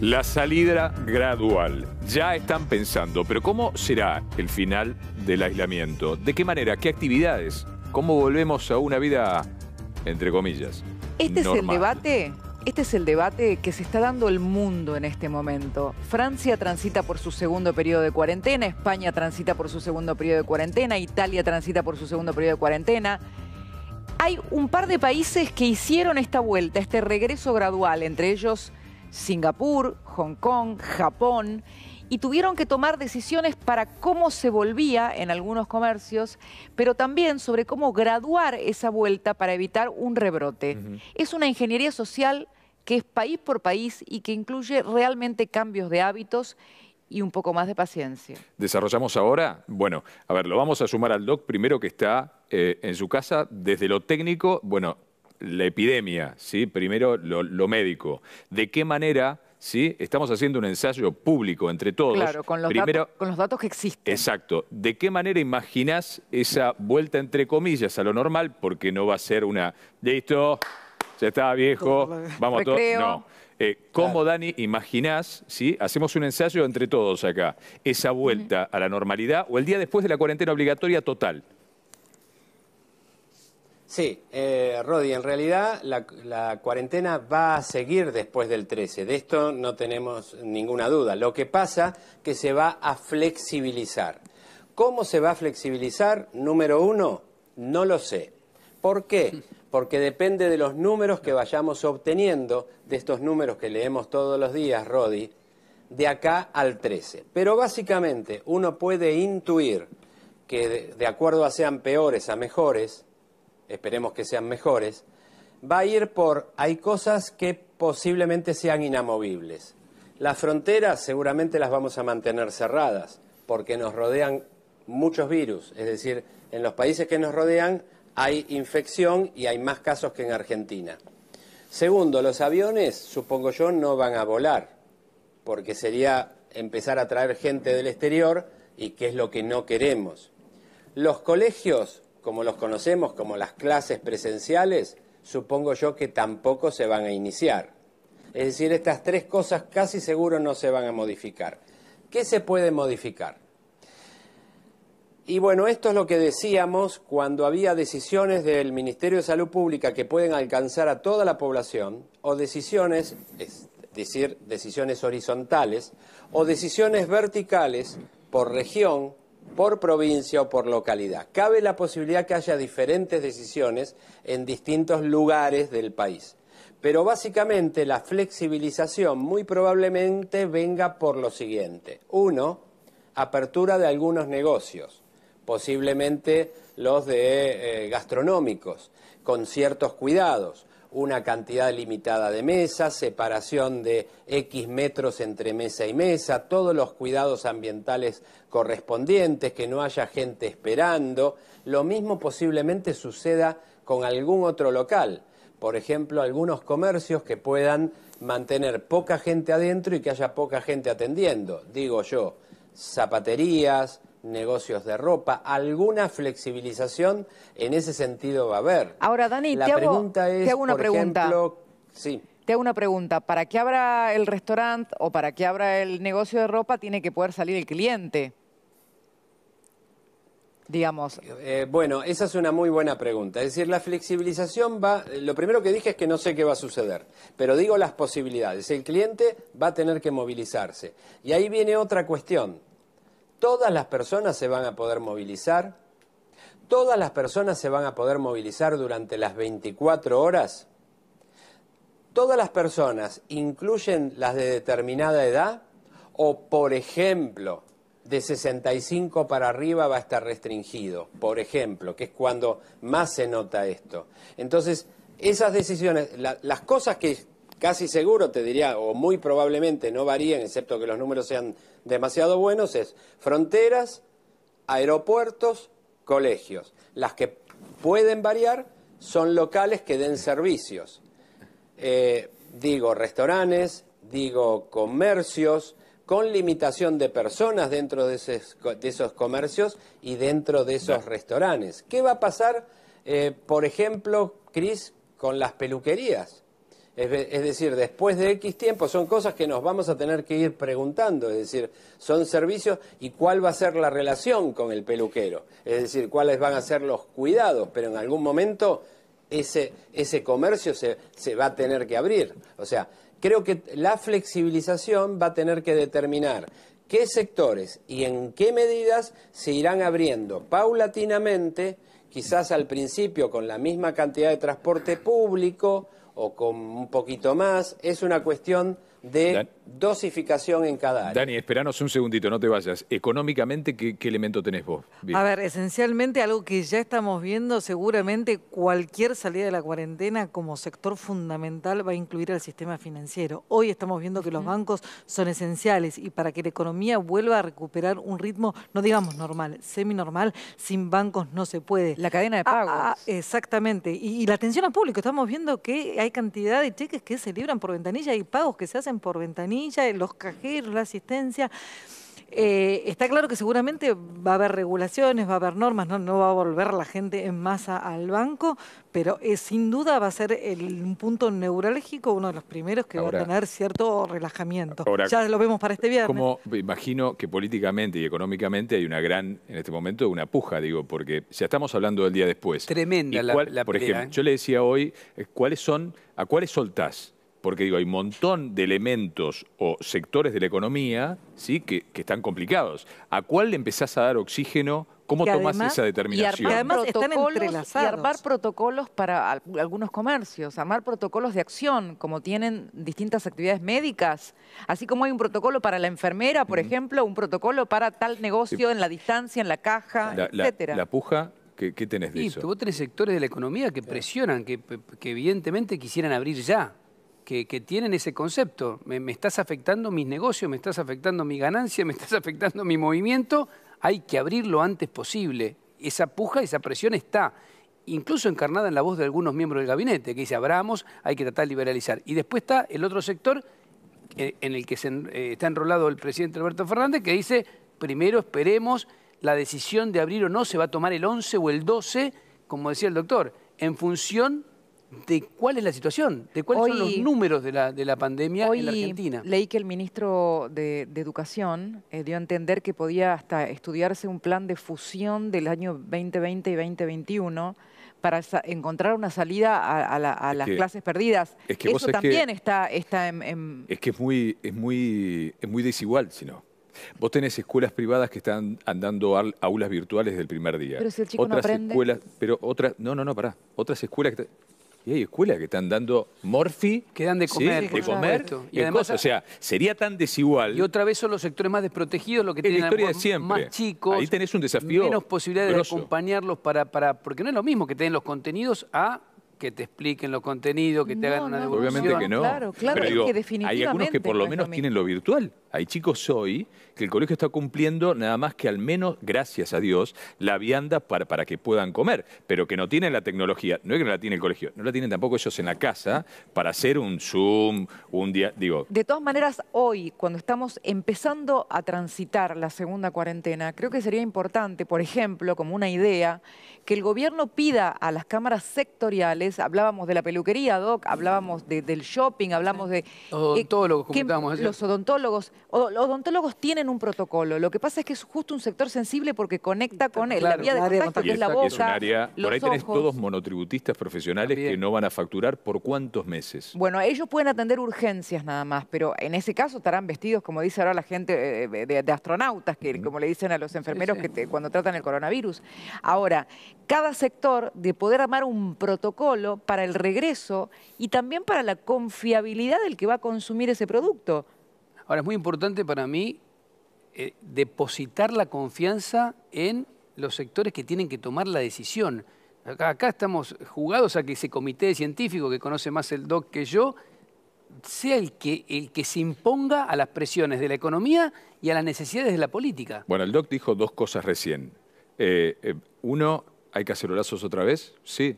La salida gradual. Ya están pensando, pero ¿cómo será el final del aislamiento? ¿De qué manera? ¿Qué actividades? ¿Cómo volvemos a una vida, entre comillas? Este es el debate este es el debate que se está dando el mundo en este momento. Francia transita por su segundo periodo de cuarentena, España transita por su segundo periodo de cuarentena, Italia transita por su segundo periodo de cuarentena. Hay un par de países que hicieron esta vuelta, este regreso gradual, entre ellos Singapur, Hong Kong, Japón, y tuvieron que tomar decisiones para cómo se volvía en algunos comercios, pero también sobre cómo graduar esa vuelta para evitar un rebrote. Es una ingeniería social que es país por país y que incluye realmente cambios de hábitos y un poco más de paciencia. Desarrollamos ahora, bueno, a ver, lo vamos a sumar al doc primero que está eh, en su casa, desde lo técnico, bueno, la epidemia, ¿sí? primero lo, médico. ¿De qué manera... ¿sí? Estamos haciendo un ensayo público entre todos. Claro, con los, Primero, datos, con los datos que existen. Exacto. ¿De qué manera imaginás esa vuelta, entre comillas, a lo normal? Porque no va a ser una, listo, ya está viejo, vamos todos. No. Eh, ¿Cómo, Dani, imaginás, ¿sí? hacemos un ensayo entre todos acá, esa vuelta a la normalidad o el día después de la cuarentena obligatoria total? Sí, eh, Rodi, en realidad la, cuarentena va a seguir después del 13, de esto no tenemos ninguna duda. Lo que pasa que se va a flexibilizar. ¿Cómo se va a flexibilizar? Número uno, no lo sé. ¿Por qué? Porque depende de los números que vayamos obteniendo, de estos números que leemos todos los días, Rodi, de acá al 13. Pero básicamente uno puede intuir que de acuerdo a sean peores a mejores, esperemos que sean mejores, va a ir por, hay cosas que posiblemente sean inamovibles. Las fronteras seguramente las vamos a mantener cerradas, porque nos rodean muchos virus, es decir, en los países que nos rodean hay infección y hay más casos que en Argentina. Segundo, los aviones, supongo yo, no van a volar, porque sería empezar a traer gente del exterior y que es lo que no queremos. Los colegios, como los conocemos, como las clases presenciales, supongo yo que tampoco se van a iniciar. Es decir, estas tres cosas casi seguro no se van a modificar. ¿Qué se puede modificar? Y bueno, esto es lo que decíamos cuando había decisiones del Ministerio de Salud Pública que pueden alcanzar a toda la población, o decisiones, es decir, decisiones horizontales, o decisiones verticales por región, por provincia o por localidad. Cabe la posibilidad que haya diferentes decisiones en distintos lugares del país. Pero básicamente la flexibilización muy probablemente venga por lo siguiente. Uno, apertura de algunos negocios, posiblemente los de eh, gastronómicos, con ciertos cuidados una cantidad limitada de mesas, separación de X metros entre mesa y mesa, todos los cuidados ambientales correspondientes, que no haya gente esperando. Lo mismo posiblemente suceda con algún otro local. Por ejemplo, algunos comercios que puedan mantener poca gente adentro y que haya poca gente atendiendo. Digo yo, zapaterías, negocios de ropa. Alguna flexibilización en ese sentido va a haber. Ahora, Dani, la te, pregunta hago, es, una por pregunta. Ejemplo, sí. Te hago una pregunta. Para que abra el restaurante o para que abra el negocio de ropa, tiene que poder salir el cliente. Digamos. Eh, bueno, esa es una muy buena pregunta. Es decir, la flexibilización va. Lo primero que dije es que no sé qué va a suceder, pero digo las posibilidades. El cliente va a tener que movilizarse. Y ahí viene otra cuestión todas las personas se van a poder movilizar, todas las personas se van a poder movilizar durante las 24 horas, todas las personas incluyen las de determinada edad o, por ejemplo, de 65 para arriba va a estar restringido, por ejemplo, que es cuando más se nota esto. Entonces, esas decisiones, las cosas que casi seguro, te diría, o muy probablemente no varían, excepto que los números sean demasiado buenos, es fronteras, aeropuertos, colegios. Las que pueden variar son locales que den servicios. Eh, digo restaurantes, digo comercios, con limitación de personas dentro de, esos comercios y dentro de esos restaurantes. ¿Qué va a pasar, eh, por ejemplo, Cris, con las peluquerías? Es, decir, después de X tiempo son cosas que nos vamos a tener que ir preguntando, es decir, son servicios y cuál va a ser la relación con el peluquero, es decir, cuáles van a ser los cuidados, pero en algún momento ese, comercio se va a tener que abrir. O sea, creo que la flexibilización va a tener que determinar qué sectores y en qué medidas se irán abriendo paulatinamente, quizás al principio con la misma cantidad de transporte público, o con un poquito más. Es una cuestión de dosificación en cada área. Dani, esperanos un segundito, no te vayas. Económicamente, ¿qué, elemento tenés vos? A ver, esencialmente algo que ya estamos viendo, seguramente cualquier salida de la cuarentena como sector fundamental va a incluir al sistema financiero. Hoy estamos viendo que los bancos son esenciales y para que la economía vuelva a recuperar un ritmo, no digamos normal, semi-normal, sin bancos no se puede. La cadena de ah, pagos. Ah, exactamente. Y, y la atención al público, estamos viendo que hay cantidad de cheques que se libran por ventanilla y pagos que se hacen por ventanilla los cajeros, la asistencia. Eh, está claro que seguramente va a haber regulaciones, va a haber normas, no, no va a volver la gente en masa al banco, pero eh, sin duda va a ser un punto neurálgico, uno de los primeros que va a tener cierto relajamiento. ya lo vemos para este viernes. Como imagino que políticamente y económicamente hay una gran, en este momento, una puja, digo, porque ya estamos hablando del día después. Tremenda Por ejemplo, ¿eh? yo le decía hoy, ¿cuáles son, ¿a cuáles soltás? porque digo, hay un montón de elementos o sectores de la economía ¿sí? que, están complicados. ¿A cuál le empezás a dar oxígeno? ¿Cómo esa determinación? Y además están entrelazados. Y armar protocolos para algunos comercios, armar protocolos de acción, como tienen distintas actividades médicas. Así como hay un protocolo para la enfermera, por ejemplo, un protocolo para tal negocio en la distancia, en la caja, la, etcétera. La, puja ¿Qué, tenés de sí, eso? Tuvo tres sectores de la economía que presionan, que evidentemente quisieran abrir ya que, tienen ese concepto. Me, estás afectando mis negocios, me estás afectando mi ganancia, me estás afectando mi movimiento. Hay que abrir lo antes posible. Esa puja, esa presión está, incluso encarnada en la voz de algunos miembros del gabinete, que dice, abramos, hay que tratar de liberalizar. Y después está el otro sector eh, en el que eh, está enrolado el presidente Alberto Fernández, que dice, primero esperemos la decisión de abrir o no se va a tomar el 11 o el 12, como decía el doctor, en función de cuál es la situación, de cuáles son los números de la, pandemia en la Argentina. Leí que el ministro de, Educación eh, dio a entender que podía hasta estudiarse un plan de fusión del año 2020 y 2021 para encontrar una salida a, las clases perdidas. que Eso también está, está en, Es que es muy, es muy, muy desigual, si no. Vos tenés escuelas privadas que están andando a aulas virtuales desde el primer día. Pero si el chico otras no aprende... escuelas, pero otras, no, no, no, pará. Otras escuelas que y hay escuelas que están dando morfi. Que dan de comer. comer. Y, O sea, sería tan desigual. Y otra vez son los sectores más desprotegidos los que tienen más chicos. Ahí tenés un desafío Menos posibilidades de acompañarlos para, para... Porque no es lo mismo que den los contenidos a que te expliquen los contenidos, que te hagan una devolución. Obviamente que no. Claro, claro, que Hay algunos que por lo menos tienen lo virtual. Hay chicos hoy que el colegio está cumpliendo nada más que al menos, gracias a Dios, la vianda para, para que puedan comer, pero que no tienen la tecnología, no es que no la tiene el colegio, no la tienen tampoco ellos en la casa para hacer un Zoom, un día, digo. De todas maneras, hoy, cuando estamos empezando a transitar la segunda cuarentena, creo que sería importante, por ejemplo, como una idea, que el gobierno pida a las cámaras sectoriales, hablábamos de la peluquería, Doc, hablábamos del shopping, hablamos de... Odontólogos, eh, que, Los odontólogos los odontólogos tienen un protocolo. Lo que pasa es que es justo un sector sensible porque conecta con la vía de contacto, que es la boca. por ahí todos monotributistas profesionales que no van a facturar por cuántos meses. Bueno, ellos pueden atender urgencias nada más, pero en ese caso estarán vestidos, como dice ahora la gente, eh, de, astronautas, que como le dicen a los enfermeros Que cuando tratan el coronavirus. Ahora, cada sector de poder armar un protocolo para el regreso y también para la confiabilidad del que va a consumir ese producto. Ahora, es muy importante para mí eh, depositar la confianza en los sectores que tienen que tomar la decisión. Acá, estamos jugados a que ese comité científico que conoce más el DOC que yo sea el que, se imponga a las presiones de la economía y a las necesidades de la política. Bueno, el DOC dijo dos cosas recién. Eh, eh, uno, hay que hacer lazos otra vez, sí,